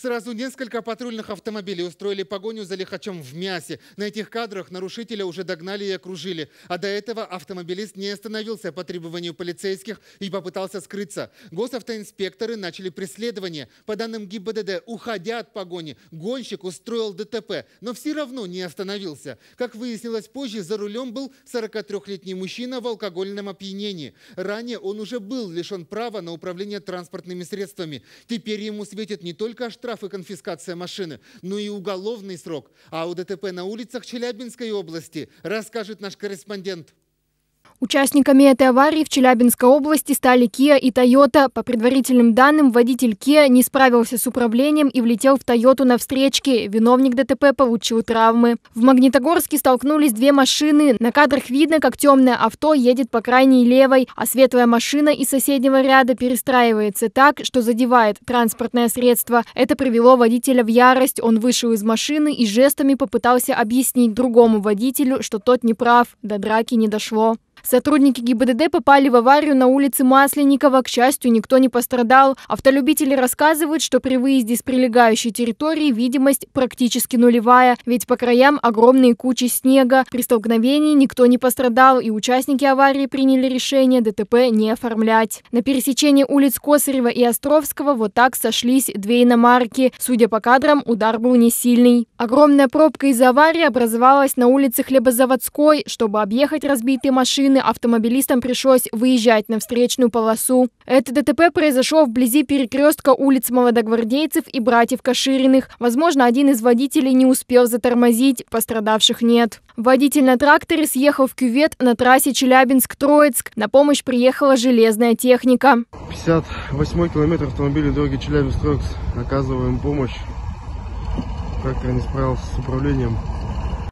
Сразу несколько патрульных автомобилей устроили погоню за лихачом в мясе. На этих кадрах нарушителя уже догнали и окружили. А до этого автомобилист не остановился по требованию полицейских и попытался скрыться. Госавтоинспекторы начали преследование. По данным ГИБДД, уходя от погони, гонщик устроил ДТП, но все равно не остановился. Как выяснилось позже, за рулем был 43-летний мужчина в алкогольном опьянении. Ранее он уже был лишен права на управление транспортными средствами. Теперь ему светит не только штраф, штраф и конфискация машины, но ну и уголовный срок. А о ДТП на улицах Челябинской области расскажет наш корреспондент. Участниками этой аварии в Челябинской области стали Kia и Toyota. По предварительным данным, водитель Kia не справился с управлением и влетел в Toyota на встречке. Виновник ДТП получил травмы. В Магнитогорске столкнулись две машины. На кадрах видно, как темное авто едет по крайней левой, а светлая машина из соседнего ряда перестраивается так, что задевает транспортное средство. Это привело водителя в ярость. Он вышел из машины и жестами попытался объяснить другому водителю, что тот не прав. До драки не дошло. Сотрудники ГИБДД попали в аварию на улице Масленникова. К счастью, никто не пострадал. Автолюбители рассказывают, что при выезде с прилегающей территории видимость практически нулевая, ведь по краям огромные кучи снега. При столкновении никто не пострадал, и участники аварии приняли решение ДТП не оформлять. На пересечении улиц Косарева и Островского вот так сошлись две иномарки. Судя по кадрам, удар был не сильный. Огромная пробка из аварии образовалась на улице Хлебозаводской. Чтобы объехать разбитые машины, машины автомобилистам пришлось выезжать на встречную полосу. Это ДТП произошло вблизи перекрестка улиц Молодогвардейцев и братьев Кашириных. Возможно, один из водителей не успел затормозить, пострадавших нет. Водитель на тракторе съехал в кювет на трассе Челябинск-Троицк. На помощь приехала железная техника. 58 километр автомобиля дороги Челябинск-Троицк. Оказываем помощь. как Трактор не справился с управлением.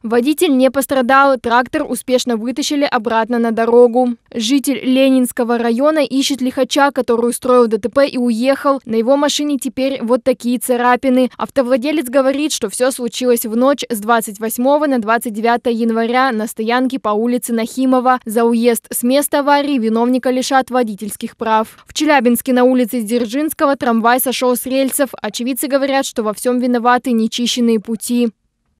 Водитель не пострадал, трактор успешно вытащили обратно на дорогу. Житель Ленинского района ищет лихача, который устроил ДТП и уехал. На его машине теперь вот такие царапины. Автовладелец говорит, что все случилось в ночь с 28 на 29 января на стоянке по улице Нахимова. За уезд с места аварии виновника лишат водительских прав. В Челябинске на улице Дзержинского трамвай сошел с рельсов. Очевидцы говорят, что во всем виноваты нечищенные пути.